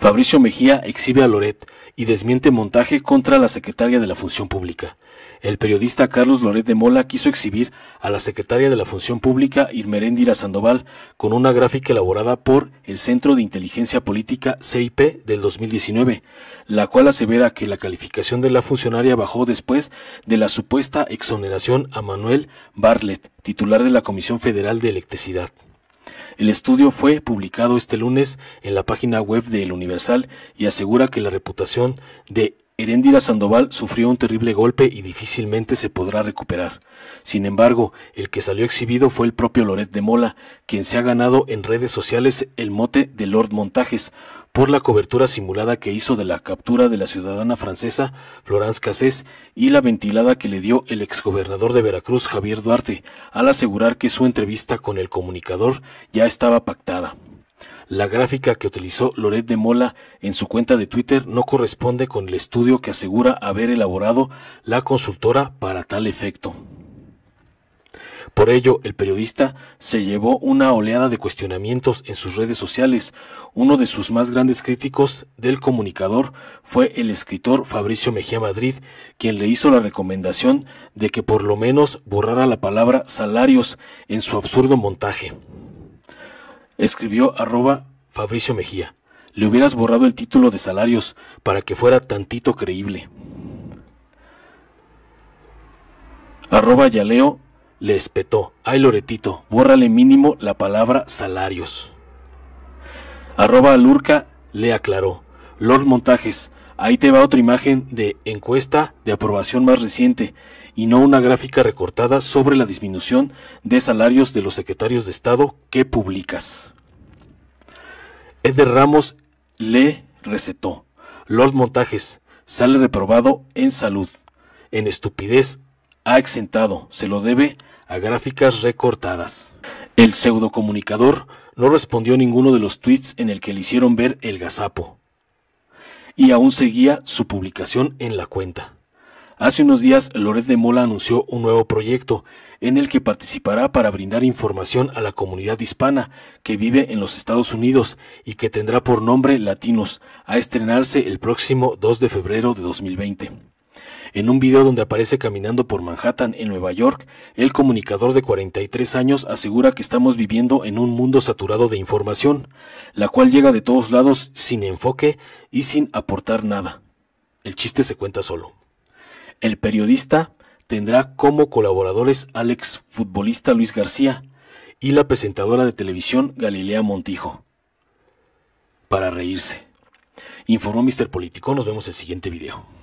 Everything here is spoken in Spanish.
Fabricio Mejía exhibe a Loret y desmiente montaje contra la secretaria de la Función Pública. El periodista Carlos Loret de Mola quiso exhibir a la secretaria de la Función Pública, Irmeréndira Sandoval, con una gráfica elaborada por el Centro de Inteligencia Política CIP del 2019, la cual asevera que la calificación de la funcionaria bajó después de la supuesta exoneración a Manuel Bartlett, titular de la Comisión Federal de Electricidad. El estudio fue publicado este lunes en la página web El Universal y asegura que la reputación de Erendira Sandoval sufrió un terrible golpe y difícilmente se podrá recuperar. Sin embargo, el que salió exhibido fue el propio Loret de Mola, quien se ha ganado en redes sociales el mote de Lord Montajes por la cobertura simulada que hizo de la captura de la ciudadana francesa Florence Cassés y la ventilada que le dio el exgobernador de Veracruz Javier Duarte al asegurar que su entrevista con el comunicador ya estaba pactada. La gráfica que utilizó Loret de Mola en su cuenta de Twitter no corresponde con el estudio que asegura haber elaborado la consultora para tal efecto. Por ello, el periodista se llevó una oleada de cuestionamientos en sus redes sociales. Uno de sus más grandes críticos del comunicador fue el escritor Fabricio Mejía Madrid, quien le hizo la recomendación de que por lo menos borrara la palabra salarios en su absurdo montaje. Escribió arroba Fabricio Mejía, le hubieras borrado el título de salarios para que fuera tantito creíble. Arroba Yaleo le espetó. Ay, Loretito, bórrale mínimo la palabra salarios. Arroba Lurca le aclaró. Lord Montajes, ahí te va otra imagen de encuesta de aprobación más reciente y no una gráfica recortada sobre la disminución de salarios de los secretarios de Estado que publicas. Eder Ramos le recetó. Los Montajes sale reprobado en salud. En estupidez ha exentado, se lo debe a gráficas recortadas. El pseudocomunicador no respondió ninguno de los tweets en el que le hicieron ver el gazapo. Y aún seguía su publicación en la cuenta. Hace unos días, Loret de Mola anunció un nuevo proyecto en el que participará para brindar información a la comunidad hispana que vive en los Estados Unidos y que tendrá por nombre Latinos, a estrenarse el próximo 2 de febrero de 2020. En un video donde aparece caminando por Manhattan, en Nueva York, el comunicador de 43 años asegura que estamos viviendo en un mundo saturado de información, la cual llega de todos lados sin enfoque y sin aportar nada. El chiste se cuenta solo. El periodista tendrá como colaboradores al exfutbolista Luis García y la presentadora de televisión Galilea Montijo. Para reírse. Informó Mr. Político, nos vemos en el siguiente video.